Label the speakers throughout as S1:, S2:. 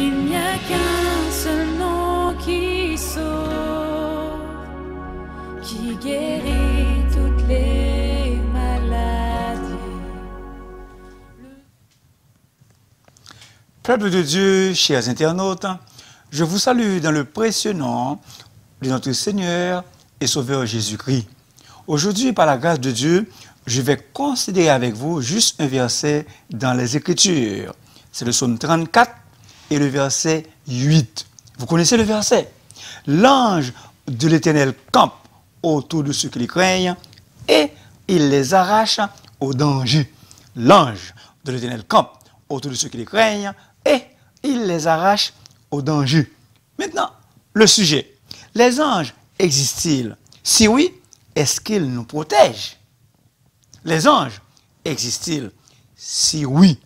S1: Il n'y a qu'un seul nom qui sauve, qui guérit toutes les maladies. Peuple de Dieu, chers internautes, je vous salue dans le précieux nom de notre Seigneur et Sauveur Jésus-Christ. Aujourd'hui, par la grâce de Dieu, je vais considérer avec vous juste un verset dans les Écritures. C'est le psaume 34, et le verset 8. Vous connaissez le verset L'ange de l'Éternel campe autour de ceux qui les craignent et il les arrache au danger. L'ange de l'Éternel campe autour de ceux qui les craignent et il les arrache au danger. Maintenant, le sujet. Les anges existent-ils Si oui, est-ce qu'ils nous protègent Les anges existent-ils Si oui,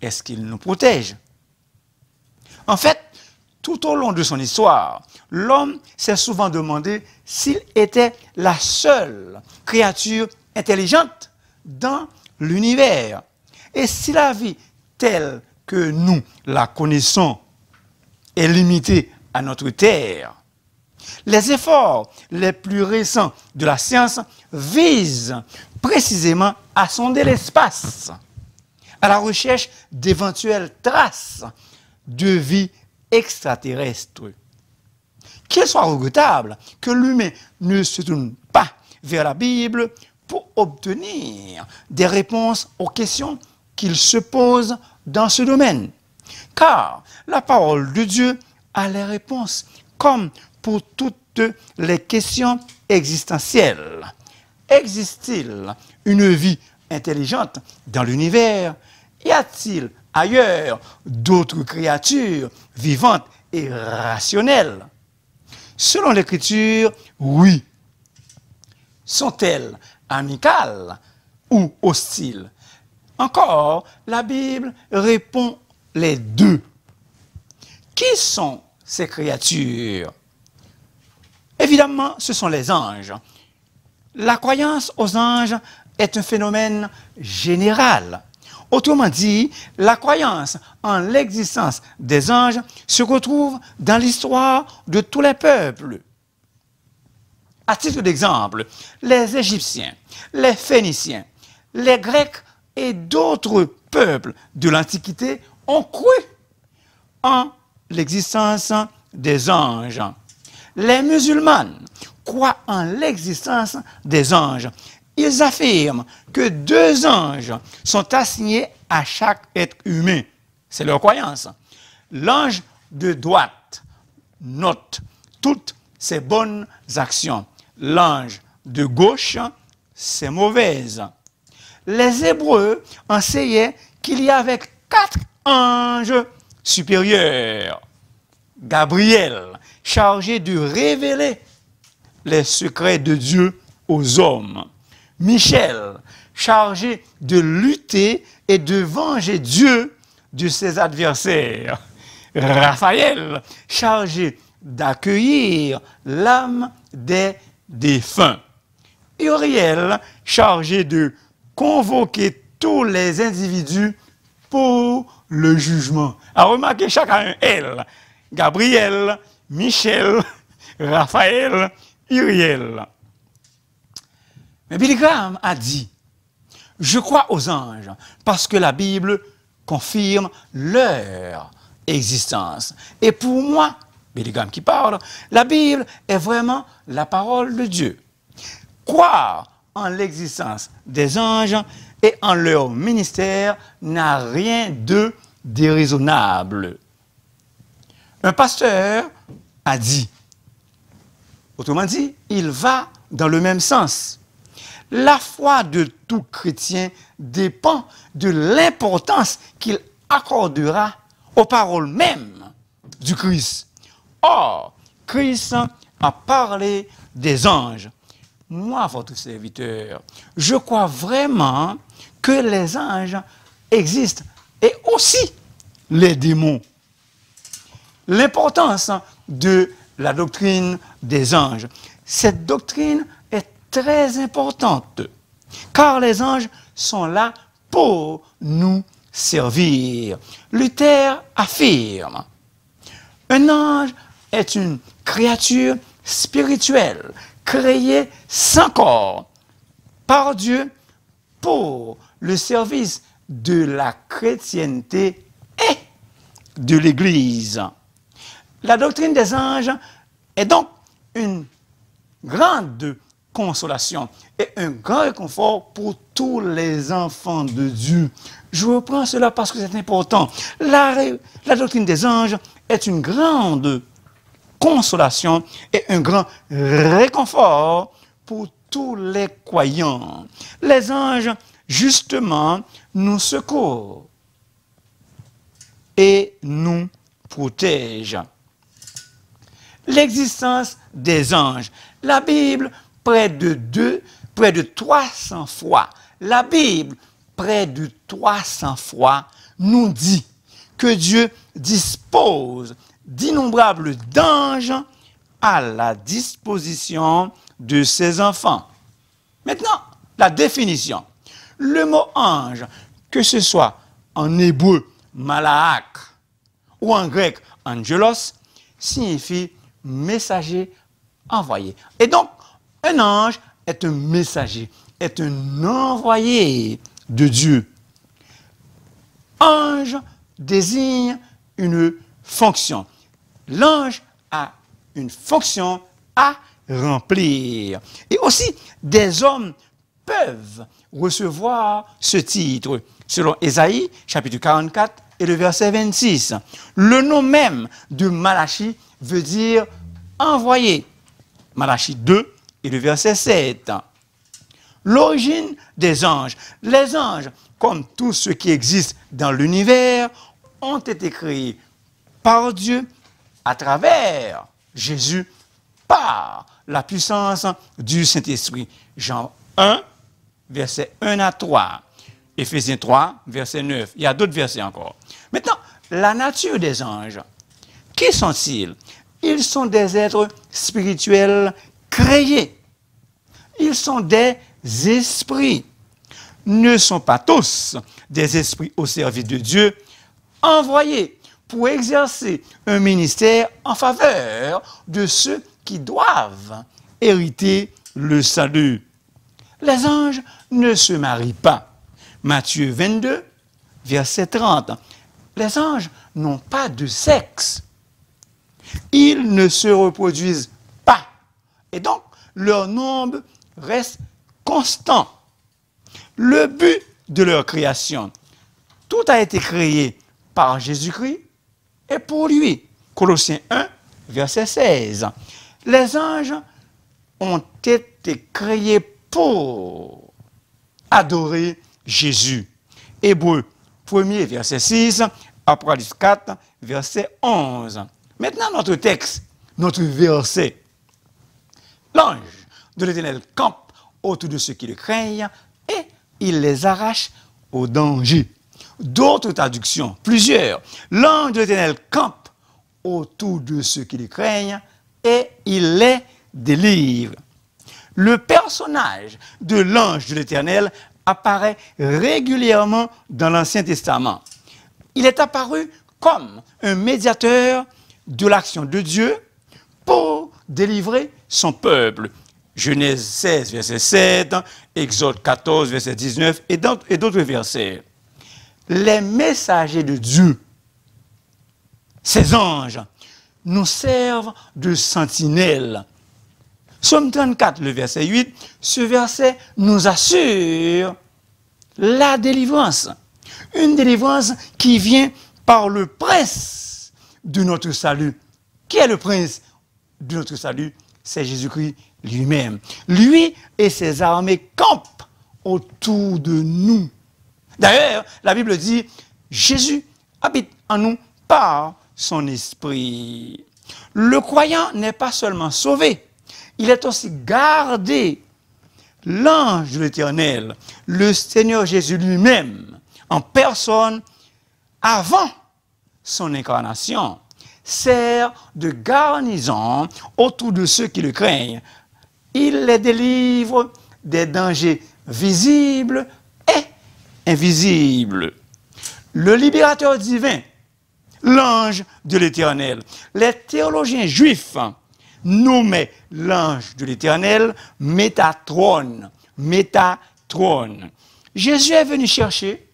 S1: est-ce qu'ils nous protègent en fait, tout au long de son histoire, l'homme s'est souvent demandé s'il était la seule créature intelligente dans l'univers. Et si la vie telle que nous la connaissons est limitée à notre Terre, les efforts les plus récents de la science visent précisément à sonder l'espace, à la recherche d'éventuelles traces de vie extraterrestre. Qu'il soit regrettable que l'humain ne se tourne pas vers la Bible pour obtenir des réponses aux questions qu'il se pose dans ce domaine. Car la parole de Dieu a les réponses, comme pour toutes les questions existentielles. Existe-t-il une vie intelligente dans l'univers Y a-t-il ailleurs d'autres créatures vivantes et rationnelles. Selon l'Écriture, oui. Sont-elles amicales ou hostiles Encore, la Bible répond les deux. Qui sont ces créatures Évidemment, ce sont les anges. La croyance aux anges est un phénomène général. Autrement dit, la croyance en l'existence des anges se retrouve dans l'histoire de tous les peuples. À titre d'exemple, les Égyptiens, les Phéniciens, les Grecs et d'autres peuples de l'Antiquité ont cru en l'existence des anges. Les musulmans croient en l'existence des anges ils affirment que deux anges sont assignés à chaque être humain. C'est leur croyance. L'ange de droite note toutes ses bonnes actions. L'ange de gauche, ses mauvaises. Les Hébreux enseignaient qu'il y avait quatre anges supérieurs. Gabriel, chargé de révéler les secrets de Dieu aux hommes. Michel, chargé de lutter et de venger Dieu de ses adversaires. Raphaël, chargé d'accueillir l'âme des défunts. Uriel, chargé de convoquer tous les individus pour le jugement. À remarquer chacun un L. Gabriel, Michel, Raphaël, Uriel. Mais Billy Graham a dit, je crois aux anges parce que la Bible confirme leur existence. Et pour moi, Billy Graham qui parle, la Bible est vraiment la parole de Dieu. Croire en l'existence des anges et en leur ministère n'a rien de déraisonnable. Un pasteur a dit, autrement dit, il va dans le même sens la foi de tout chrétien dépend de l'importance qu'il accordera aux paroles mêmes du Christ. Or, Christ a parlé des anges. Moi, votre serviteur, je crois vraiment que les anges existent et aussi les démons. L'importance de la doctrine des anges. Cette doctrine très importante, car les anges sont là pour nous servir. Luther affirme, un ange est une créature spirituelle, créée sans corps, par Dieu, pour le service de la chrétienté et de l'Église. La doctrine des anges est donc une grande consolation et un grand réconfort pour tous les enfants de Dieu. Je reprends cela parce que c'est important. La, la, doctrine des anges est une grande consolation et un grand réconfort pour tous les croyants. Les anges, justement, nous secourent et nous protègent. L'existence des anges. La Bible près de deux, près de 300 fois, la Bible, près de 300 fois, nous dit que Dieu dispose d'innombrables d'anges à la disposition de ses enfants. Maintenant, la définition. Le mot ange, que ce soit en hébreu malaak ou en grec angelos, signifie messager envoyé. Et donc, un ange est un messager, est un envoyé de Dieu. Ange désigne une fonction. L'ange a une fonction à remplir. Et aussi, des hommes peuvent recevoir ce titre, selon Ésaïe, chapitre 44 et le verset 26. Le nom même de Malachi veut dire envoyé. Malachi 2, et le verset 7. L'origine des anges. Les anges, comme tout ce qui existe dans l'univers, ont été créés par Dieu à travers Jésus, par la puissance du Saint-Esprit. Jean 1, verset 1 à 3. Éphésiens 3, verset 9. Il y a d'autres versets encore. Maintenant, la nature des anges. Qui sont-ils Ils sont des êtres spirituels créés. Ils sont des esprits. Ne sont pas tous des esprits au service de Dieu, envoyés pour exercer un ministère en faveur de ceux qui doivent hériter le salut. Les anges ne se marient pas. Matthieu 22, verset 30. Les anges n'ont pas de sexe. Ils ne se reproduisent et donc, leur nombre reste constant. Le but de leur création, tout a été créé par Jésus-Christ et pour lui. Colossiens 1, verset 16. Les anges ont été créés pour adorer Jésus. Hébreu 1er, verset 6, Apocalypse 4, verset 11. Maintenant, notre texte, notre verset l'ange de l'Éternel campe autour de ceux qui le craignent et il les arrache au danger. D'autres traductions, plusieurs. L'ange de l'Éternel campe autour de ceux qui le craignent et il les délivre. Le personnage de l'ange de l'Éternel apparaît régulièrement dans l'Ancien Testament. Il est apparu comme un médiateur de l'action de Dieu pour délivrer son peuple. Genèse 16, verset 7, Exode 14, verset 19 et d'autres versets. Les messagers de Dieu, ces anges, nous servent de sentinelles. Somme 34, le verset 8, ce verset nous assure la délivrance. Une délivrance qui vient par le prince de notre salut. Qui est le prince de notre salut, c'est Jésus-Christ lui-même. Lui et ses armées campent autour de nous. D'ailleurs, la Bible dit, Jésus habite en nous par son esprit. Le croyant n'est pas seulement sauvé, il est aussi gardé. L'ange de l'Éternel, le Seigneur Jésus lui-même, en personne, avant son incarnation, sert de garnison autour de ceux qui le craignent. Il les délivre des dangers visibles et invisibles. Le libérateur divin, l'ange de l'Éternel. Les théologiens juifs nommaient l'ange de l'Éternel Métatrone. Métatron. Jésus est venu chercher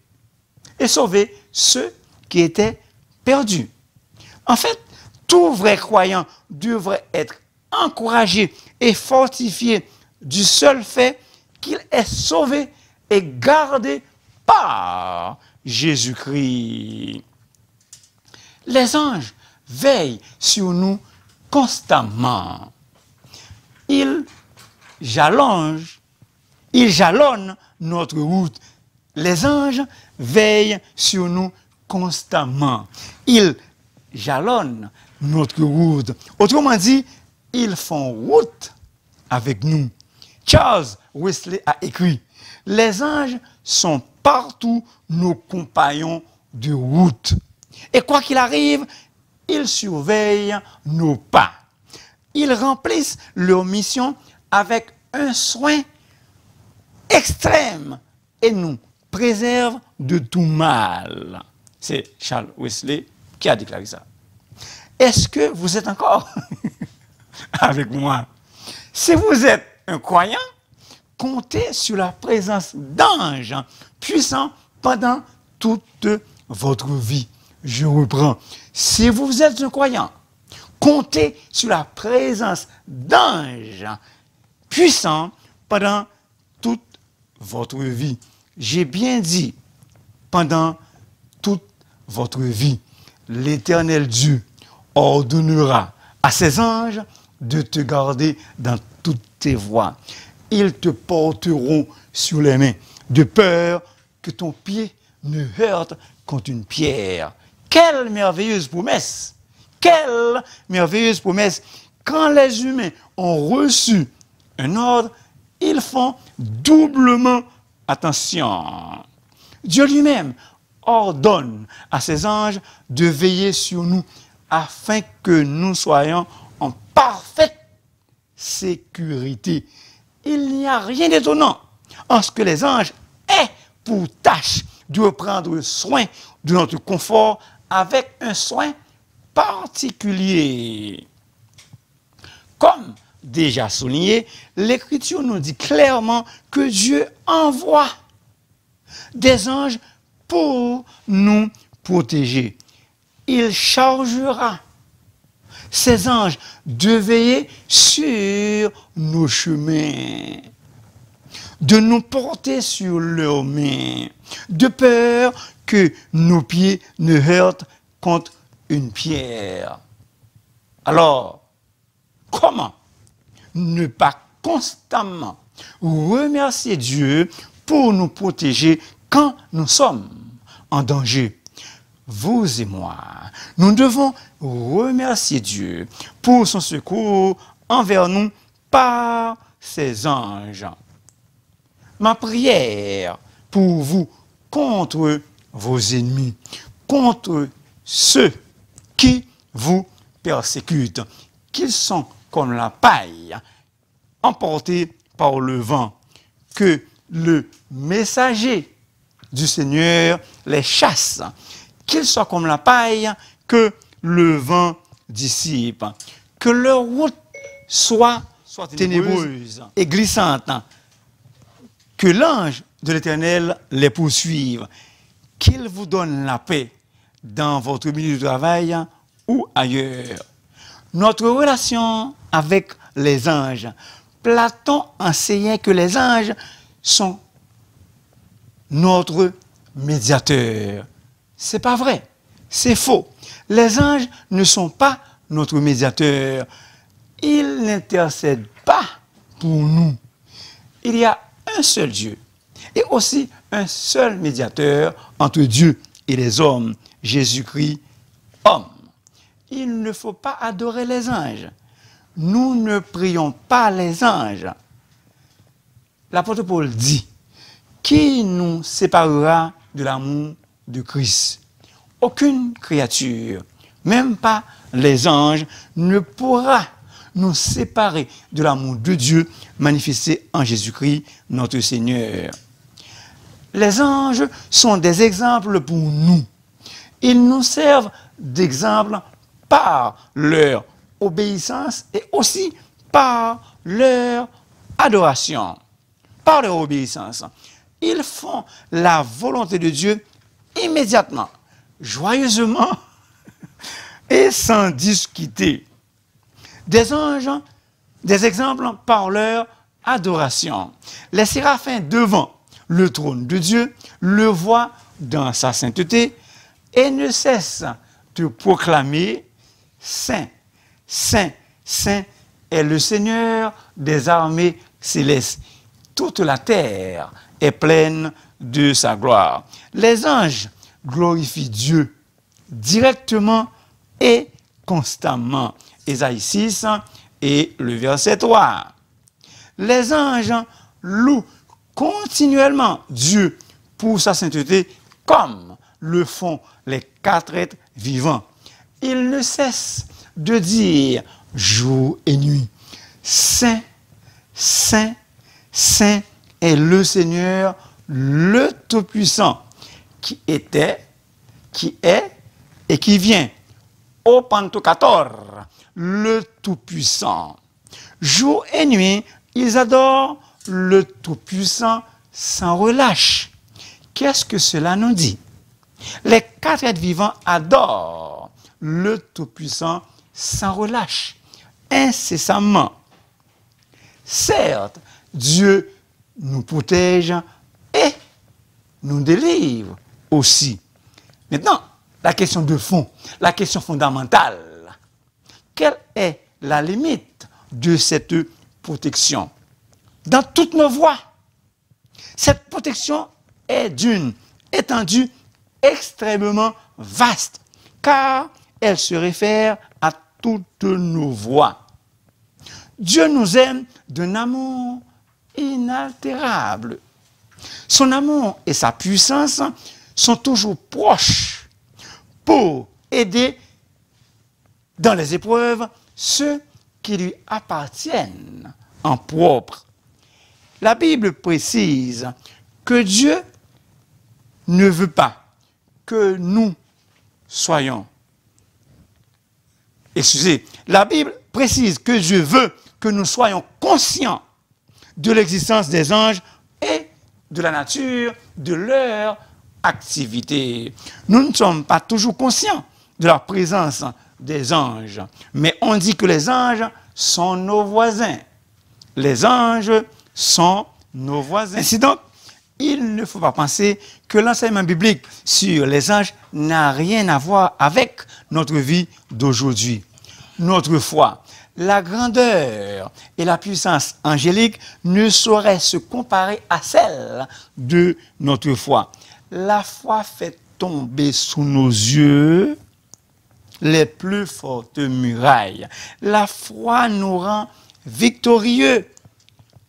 S1: et sauver ceux qui étaient perdus. En fait, tout vrai croyant devrait être encouragé et fortifié du seul fait qu'il est sauvé et gardé par Jésus-Christ. Les anges veillent sur nous constamment. Ils ils jalonnent notre route. Les anges veillent sur nous constamment. Ils jalonnent, notre route. Autrement dit, ils font route avec nous. Charles Wesley a écrit, les anges sont partout nos compagnons de route. Et quoi qu'il arrive, ils surveillent nos pas. Ils remplissent leur mission avec un soin extrême et nous préservent de tout mal. C'est Charles Wesley qui a déclaré ça. Est-ce que vous êtes encore avec moi Si vous êtes un croyant, comptez sur la présence d'anges puissants pendant toute votre vie. Je reprends. Si vous êtes un croyant, comptez sur la présence d'anges puissants pendant toute votre vie. J'ai bien dit, pendant toute votre vie, l'éternel Dieu ordonnera à ses anges de te garder dans toutes tes voies. Ils te porteront sur les mains, de peur que ton pied ne heurte contre une pierre. Quelle merveilleuse promesse! Quelle merveilleuse promesse! Quand les humains ont reçu un ordre, ils font doublement attention. Dieu lui-même ordonne à ses anges de veiller sur nous afin que nous soyons en parfaite sécurité. Il n'y a rien d'étonnant en ce que les anges aient pour tâche de prendre soin de notre confort avec un soin particulier. Comme déjà souligné, l'Écriture nous dit clairement que Dieu envoie des anges pour nous protéger il chargera ses anges de veiller sur nos chemins, de nous porter sur leurs mains, de peur que nos pieds ne heurtent contre une pierre. Alors, comment ne pas constamment remercier Dieu pour nous protéger quand nous sommes en danger vous et moi. Nous devons remercier Dieu pour son secours envers nous par ses anges. Ma prière pour vous contre vos ennemis, contre ceux qui vous persécutent, qu'ils sont comme la paille emportée par le vent, que le messager du Seigneur les chasse qu'il soit comme la paille que le vent dissipe. Que leur route soit, et glissante. Que l'ange de l'Éternel les poursuive. Qu'il vous donne la paix dans votre milieu de travail ou ailleurs. Notre relation avec les anges. Platon enseignait que les anges sont notre médiateur. C'est pas vrai. C'est faux. Les anges ne sont pas notre médiateur. Ils n'intercèdent pas pour nous. Il y a un seul Dieu et aussi un seul médiateur entre Dieu et les hommes, Jésus-Christ, homme. Il ne faut pas adorer les anges. Nous ne prions pas les anges. L'apôtre Paul dit, qui nous séparera de l'amour de Christ. Aucune créature, même pas les anges, ne pourra nous séparer de l'amour de Dieu manifesté en Jésus-Christ, notre Seigneur. Les anges sont des exemples pour nous. Ils nous servent d'exemple par leur obéissance et aussi par leur adoration, par leur obéissance. Ils font la volonté de Dieu immédiatement, joyeusement et sans discuter. Des anges, des exemples par leur adoration. Les séraphins devant le trône de Dieu le voient dans sa sainteté et ne cessent de proclamer Saint, Saint, Saint est le Seigneur des armées célestes. Toute la terre est pleine de sa gloire. Les anges glorifient Dieu directement et constamment. Ésaïe 6 et le verset 3. Les anges louent continuellement Dieu pour sa sainteté comme le font les quatre êtres vivants. Ils ne cessent de dire jour et nuit, Saint, Saint, Saint est le Seigneur, le Tout-Puissant, qui était, qui est et qui vient. Au Pantocator, le Tout-Puissant. Jour et nuit, ils adorent le Tout-Puissant sans relâche. Qu'est-ce que cela nous dit Les quatre êtres vivants adorent le Tout-Puissant sans relâche, incessamment. Certes, Dieu nous protège et nous délivre aussi. Maintenant, la question de fond, la question fondamentale. Quelle est la limite de cette protection Dans toutes nos voies, cette protection est d'une étendue extrêmement vaste, car elle se réfère à toutes nos voies. Dieu nous aime d'un amour inaltérable. Son amour et sa puissance sont toujours proches pour aider dans les épreuves ceux qui lui appartiennent en propre. La Bible précise que Dieu ne veut pas que nous soyons. Excusez, la Bible précise que Dieu veut que nous soyons conscients de l'existence des anges et de la nature, de leur activité. Nous ne sommes pas toujours conscients de la présence des anges, mais on dit que les anges sont nos voisins. Les anges sont nos voisins. Ainsi donc, il ne faut pas penser que l'enseignement biblique sur les anges n'a rien à voir avec notre vie d'aujourd'hui. Notre foi la grandeur et la puissance angélique ne sauraient se comparer à celle de notre foi. La foi fait tomber sous nos yeux les plus fortes murailles. La foi nous rend victorieux.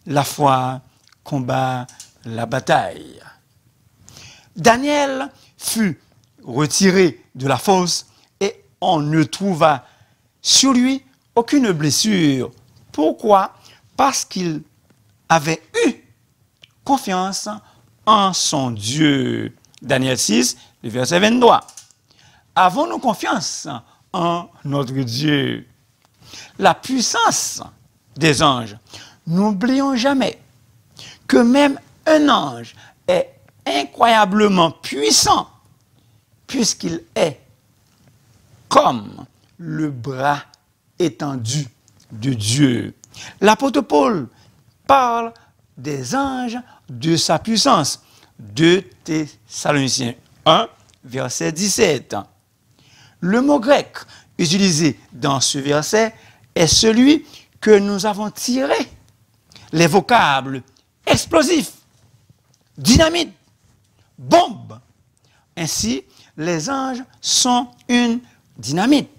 S1: La foi combat la bataille. Daniel fut retiré de la fosse et on ne trouva sur lui aucune blessure. Pourquoi Parce qu'il avait eu confiance en son Dieu. Daniel 6, le verset 23. Avons-nous confiance en notre Dieu La puissance des anges. N'oublions jamais que même un ange est incroyablement puissant puisqu'il est comme le bras étendue de Dieu. L'apôtre Paul parle des anges de sa puissance. de Thessaloniciens 1, verset 17. Le mot grec utilisé dans ce verset est celui que nous avons tiré les vocables explosifs, dynamite, bombe. Ainsi, les anges sont une dynamite,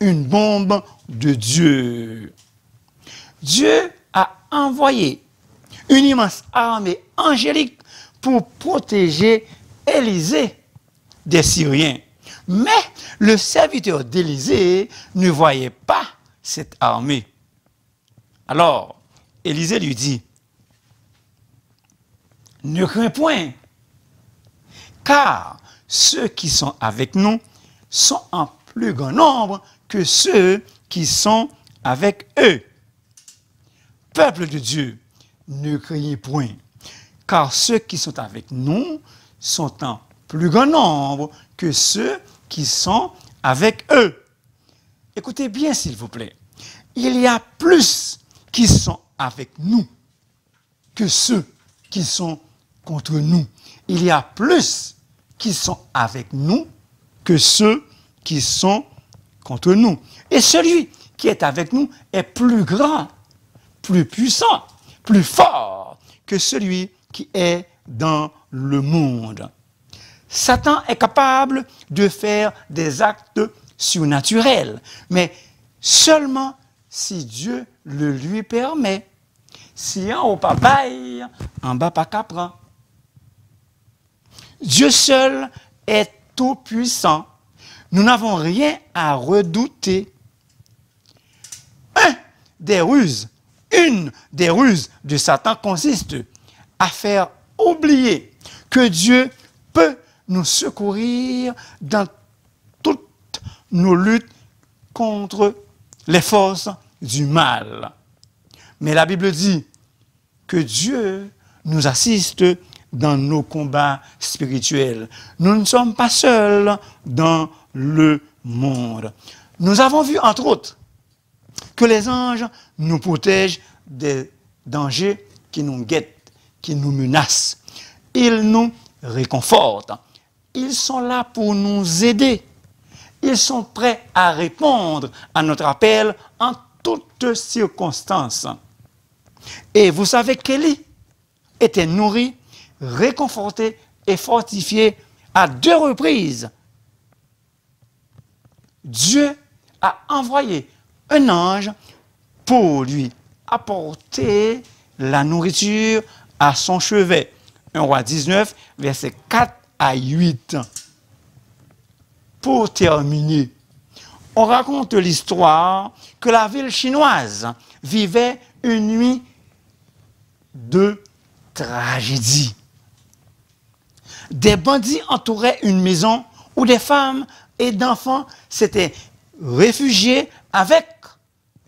S1: une bombe de Dieu. Dieu a envoyé une immense armée angélique pour protéger Élisée des Syriens. Mais le serviteur d'Élisée ne voyait pas cette armée. Alors, Élisée lui dit, ne crains point, car ceux qui sont avec nous sont en plus grand nombre que ceux qui sont avec eux. Peuple de Dieu, ne criez point, car ceux qui sont avec nous sont en plus grand nombre que ceux qui sont avec eux. Écoutez bien, s'il vous plaît. Il y a plus qui sont avec nous que ceux qui sont contre nous. Il y a plus qui sont avec nous que ceux qui sont contre nous. Et celui qui est avec nous est plus grand, plus puissant, plus fort que celui qui est dans le monde. Satan est capable de faire des actes surnaturels, mais seulement si Dieu le lui permet. Si en haut pas en bas pas capra. Dieu seul est tout puissant. Nous n'avons rien à redouter des ruses, une des ruses de Satan consiste à faire oublier que Dieu peut nous secourir dans toutes nos luttes contre les forces du mal. Mais la Bible dit que Dieu nous assiste dans nos combats spirituels. Nous ne sommes pas seuls dans le monde. Nous avons vu, entre autres, que les anges nous protègent des dangers qui nous guettent, qui nous menacent. Ils nous réconfortent. Ils sont là pour nous aider. Ils sont prêts à répondre à notre appel en toutes circonstances. Et vous savez qu'Élie était nourri, réconforté et fortifié à deux reprises. Dieu a envoyé un ange pour lui apporter la nourriture à son chevet. 1 roi 19, versets 4 à 8. Pour terminer, on raconte l'histoire que la ville chinoise vivait une nuit de tragédie. Des bandits entouraient une maison où des femmes et d'enfants s'étaient réfugiés avec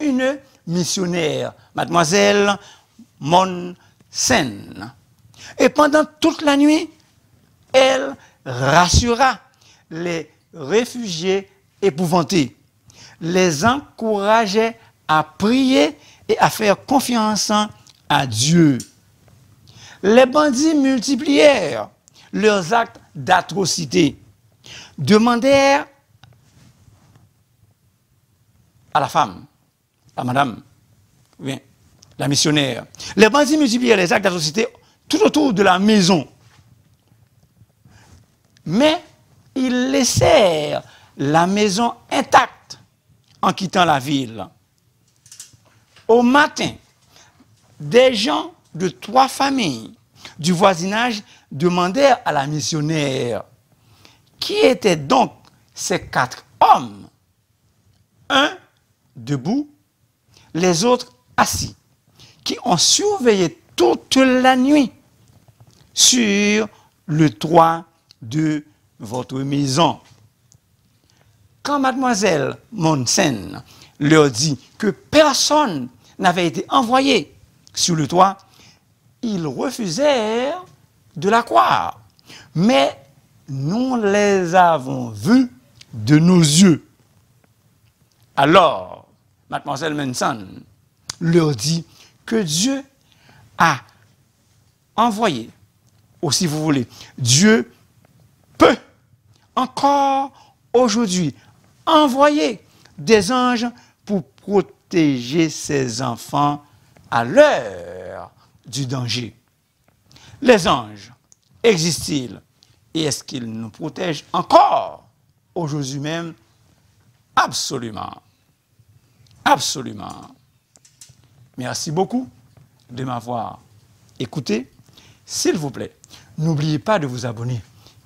S1: une missionnaire, mademoiselle Monsen. Et pendant toute la nuit, elle rassura les réfugiés épouvantés, les encourageait à prier et à faire confiance à Dieu. Les bandits multiplièrent leurs actes d'atrocité, demandèrent à la femme la ah, madame, la missionnaire. Les bandits multipliaient les actes de tout autour de la maison. Mais ils laissèrent la maison intacte en quittant la ville. Au matin, des gens de trois familles du voisinage demandèrent à la missionnaire qui étaient donc ces quatre hommes. Un debout les autres assis, qui ont surveillé toute la nuit sur le toit de votre maison. Quand mademoiselle Monsen leur dit que personne n'avait été envoyé sur le toit, ils refusèrent de la croire. Mais nous les avons vus de nos yeux. Alors, mademoiselle Manson leur dit que Dieu a envoyé, ou si vous voulez, Dieu peut encore aujourd'hui envoyer des anges pour protéger ses enfants à l'heure du danger. Les anges existent-ils et est-ce qu'ils nous protègent encore aujourd'hui même Absolument. Absolument. Merci beaucoup de m'avoir écouté. S'il vous plaît, n'oubliez pas de vous abonner,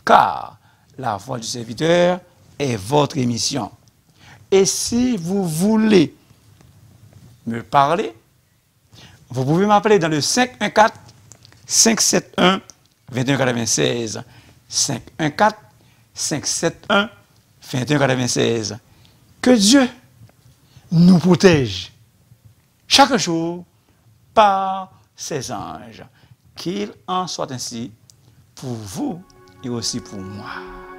S1: car la voix du serviteur est votre émission. Et si vous voulez me parler, vous pouvez m'appeler dans le 514 571 2196 514 571 2196. Que Dieu nous protège chaque jour par ses anges. Qu'il en soit ainsi pour vous et aussi pour moi.